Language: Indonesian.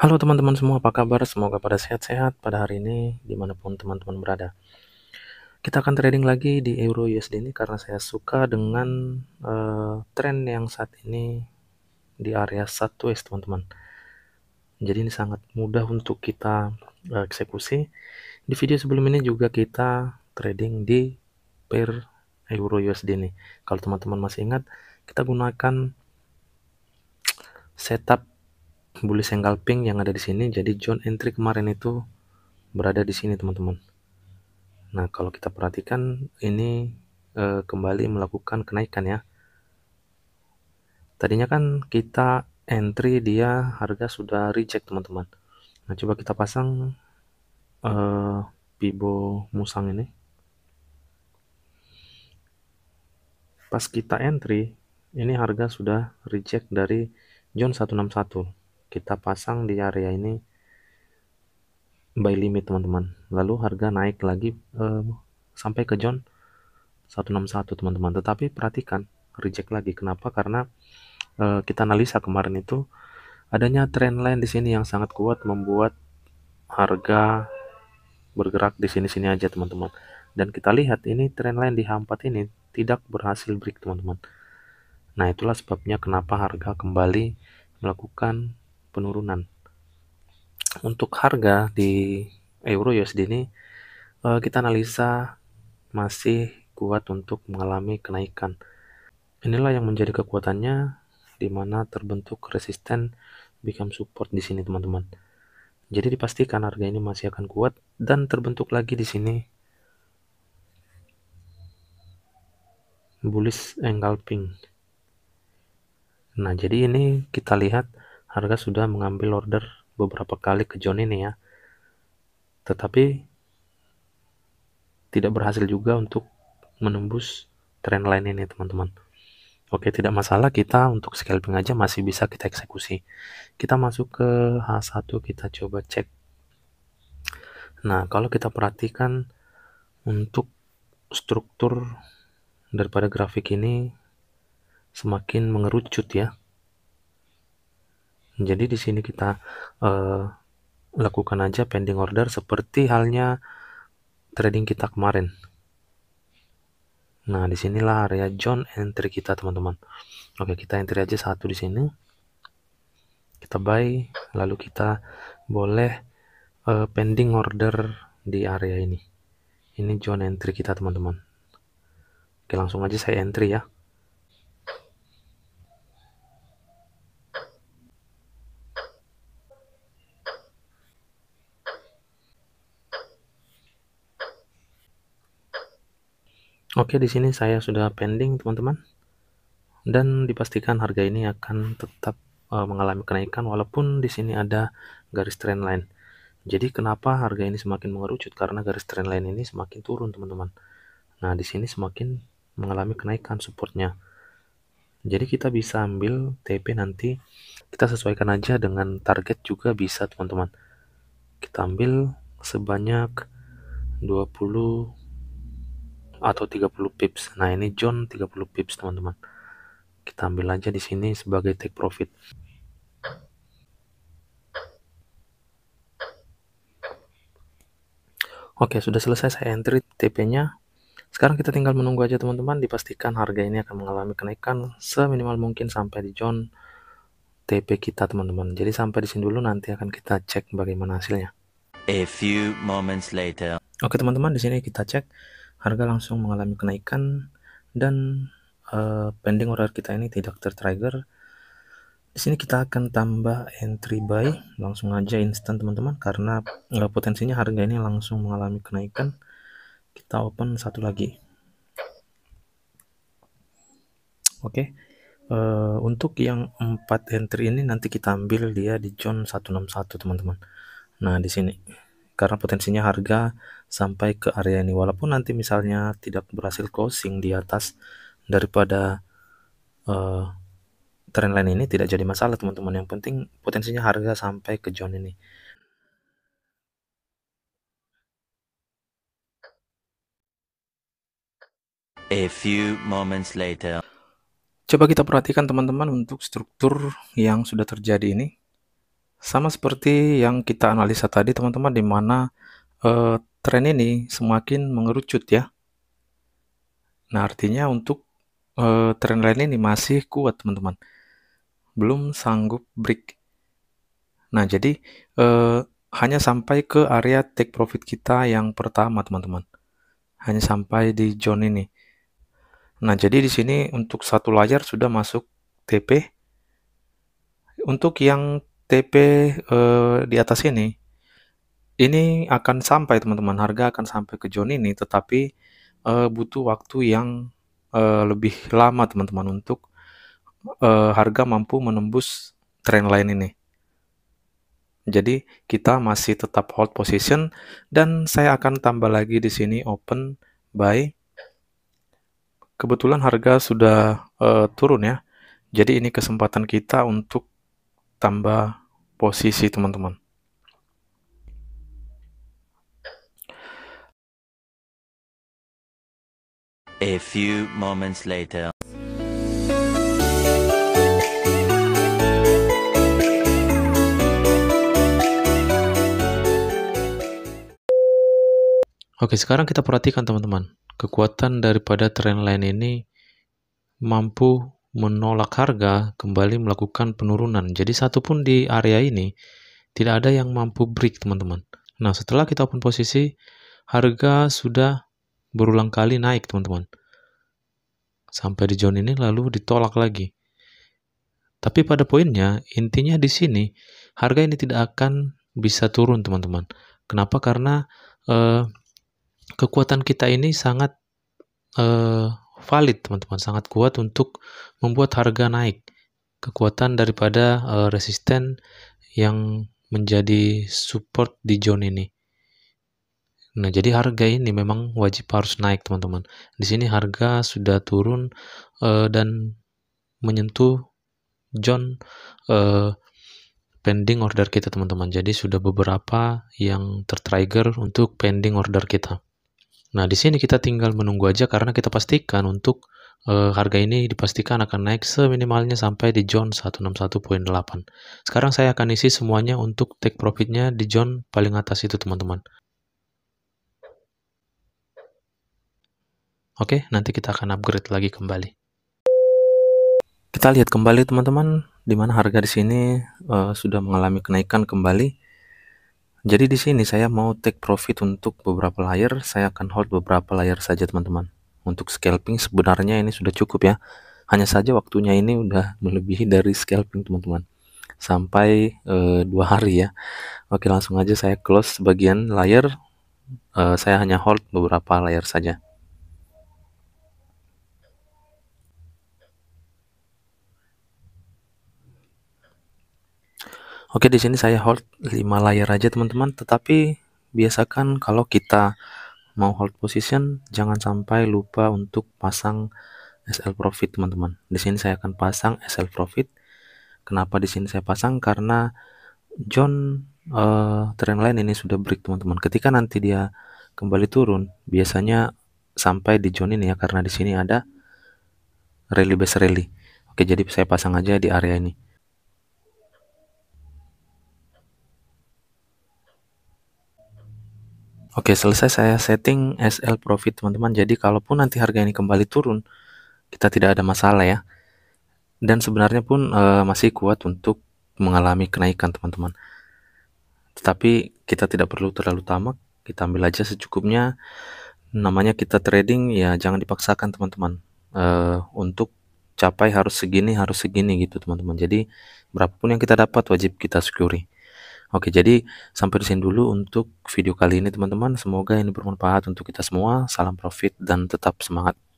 Halo teman-teman semua, apa kabar? Semoga pada sehat-sehat pada hari ini dimanapun teman-teman berada. Kita akan trading lagi di Euro USD ini karena saya suka dengan uh, tren yang saat ini di area Southwest teman-teman. Jadi ini sangat mudah untuk kita uh, eksekusi. Di video sebelum ini juga kita trading di pair Euro USD ini. Kalau teman-teman masih ingat, kita gunakan setup bully senggal pink yang ada di sini jadi John entry kemarin itu berada di sini teman-teman nah kalau kita perhatikan ini eh, kembali melakukan kenaikan ya tadinya kan kita entry dia harga sudah reject teman-teman nah coba kita pasang e, eh, pibo musang ini pas kita entry ini harga sudah reject dari John 161 kita pasang di area ini buy limit teman-teman lalu harga naik lagi eh, sampai ke John 161 teman-teman tetapi perhatikan reject lagi kenapa karena eh, kita analisa kemarin itu adanya trendline di sini yang sangat kuat membuat harga bergerak di sini-sini aja teman-teman dan kita lihat ini trendline line di H4 ini tidak berhasil break teman-teman nah itulah sebabnya kenapa harga kembali melakukan penurunan. Untuk harga di euro USD ini eh, kita analisa masih kuat untuk mengalami kenaikan. Inilah yang menjadi kekuatannya di mana terbentuk resisten become support di sini teman-teman. Jadi dipastikan harga ini masih akan kuat dan terbentuk lagi di sini bullish engulfing. Nah, jadi ini kita lihat harga sudah mengambil order beberapa kali ke John ini ya tetapi tidak berhasil juga untuk menembus trend line ini teman-teman oke tidak masalah kita untuk scalping aja masih bisa kita eksekusi kita masuk ke H1 kita coba cek nah kalau kita perhatikan untuk struktur daripada grafik ini semakin mengerucut ya jadi di sini kita uh, lakukan aja pending order seperti halnya trading kita kemarin. Nah, disinilah area John entry kita, teman-teman. Oke, kita entry aja satu di sini. Kita buy, lalu kita boleh uh, pending order di area ini. Ini John entry kita, teman-teman. Oke, langsung aja saya entry ya. Oke, di sini saya sudah pending, teman-teman. Dan dipastikan harga ini akan tetap uh, mengalami kenaikan walaupun di sini ada garis trend line. Jadi kenapa harga ini semakin mengerucut? Karena garis trend line ini semakin turun, teman-teman. Nah, di sini semakin mengalami kenaikan supportnya. Jadi kita bisa ambil TP nanti kita sesuaikan aja dengan target juga bisa, teman-teman. Kita ambil sebanyak 20 atau 30 pips. Nah, ini John 30 pips, teman-teman. Kita ambil aja di sini sebagai take profit. Oke, sudah selesai saya entry TP-nya. Sekarang kita tinggal menunggu aja teman-teman, dipastikan harga ini akan mengalami kenaikan seminimal mungkin sampai di John TP kita teman-teman. Jadi sampai di sini dulu nanti akan kita cek bagaimana hasilnya. A few moments later. Oke teman-teman, di sini kita cek harga langsung mengalami kenaikan dan uh, pending order kita ini tidak tertrigger di sini kita akan tambah entry buy langsung aja instan teman-teman karena uh, potensinya harga ini langsung mengalami kenaikan kita open satu lagi oke okay. uh, eh, untuk yang empat entry ini nanti kita ambil dia di john 161 teman-teman nah di sini karena potensinya harga sampai ke area ini walaupun nanti misalnya tidak berhasil closing di atas daripada uh, trend ini tidak jadi masalah teman-teman yang penting potensinya harga sampai ke zone ini A few moments later. Coba kita perhatikan teman-teman untuk struktur yang sudah terjadi ini. Sama seperti yang kita analisa tadi teman-teman di mana eh, tren ini semakin mengerucut ya. Nah, artinya untuk eh, tren lain ini masih kuat teman-teman. Belum sanggup break. Nah, jadi eh, hanya sampai ke area take profit kita yang pertama teman-teman. Hanya sampai di zone ini. Nah, jadi di sini untuk satu layar sudah masuk TP. Untuk yang TP uh, eh, di atas ini, ini akan sampai teman-teman, harga akan sampai ke zone ini, tetapi, uh, butuh waktu yang, uh, lebih lama teman-teman untuk, uh, harga mampu menembus trendline ini. Jadi kita masih tetap hold position dan saya akan tambah lagi di sini open buy. Kebetulan harga sudah, uh, turun ya. Jadi ini kesempatan kita untuk tambah posisi teman-teman. A few moments later. Oke, sekarang kita perhatikan teman-teman. Kekuatan daripada trendline ini mampu menolak harga kembali melakukan penurunan. Jadi satu pun di area ini tidak ada yang mampu break teman-teman. Nah setelah kita open posisi harga sudah berulang kali naik teman-teman. Sampai di zone ini lalu ditolak lagi. Tapi pada poinnya intinya di sini harga ini tidak akan bisa turun teman-teman. Kenapa? Karena eh, kekuatan kita ini sangat eh, valid teman-teman, sangat kuat untuk membuat harga naik. Kekuatan daripada uh, resisten yang menjadi support di zone ini. Nah, jadi harga ini memang wajib harus naik, teman-teman. Di sini harga sudah turun uh, dan menyentuh zone uh, pending order kita, teman-teman. Jadi sudah beberapa yang tertrigger untuk pending order kita. Nah, di sini kita tinggal menunggu aja karena kita pastikan untuk e, harga ini dipastikan akan naik seminimalnya sampai di zone 161.8. Sekarang saya akan isi semuanya untuk take profitnya di zone paling atas itu, teman-teman. Oke, nanti kita akan upgrade lagi kembali. Kita lihat kembali teman-teman di mana harga di sini e, sudah mengalami kenaikan kembali jadi di sini saya mau take profit untuk beberapa layer, saya akan hold beberapa layer saja teman-teman. Untuk scalping sebenarnya ini sudah cukup ya. Hanya saja waktunya ini udah melebihi dari scalping teman-teman. Sampai e, dua hari ya. Oke langsung aja saya close sebagian layer. E, saya hanya hold beberapa layer saja. Oke, di sini saya hold 5 layar aja teman-teman, tetapi biasakan kalau kita mau hold position jangan sampai lupa untuk pasang SL profit teman-teman. Di sini saya akan pasang SL profit. Kenapa di sini saya pasang? Karena John uh, trendline ini sudah break teman-teman. Ketika nanti dia kembali turun, biasanya sampai di John ini ya karena di sini ada rally base rally. Oke, jadi saya pasang aja di area ini. Oke, selesai saya setting SL profit teman-teman. Jadi kalaupun nanti harga ini kembali turun, kita tidak ada masalah ya. Dan sebenarnya pun e, masih kuat untuk mengalami kenaikan teman-teman. Tetapi kita tidak perlu terlalu tamak, kita ambil aja secukupnya. Namanya kita trading ya jangan dipaksakan teman-teman. E, untuk capai harus segini, harus segini gitu teman-teman. Jadi berapapun yang kita dapat wajib kita syukuri. Oke, jadi sampai di sini dulu untuk video kali ini teman-teman. Semoga ini bermanfaat untuk kita semua. Salam profit dan tetap semangat.